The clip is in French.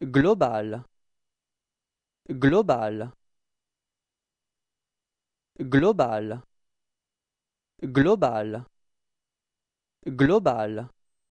Global. Global. Global. Global. Global.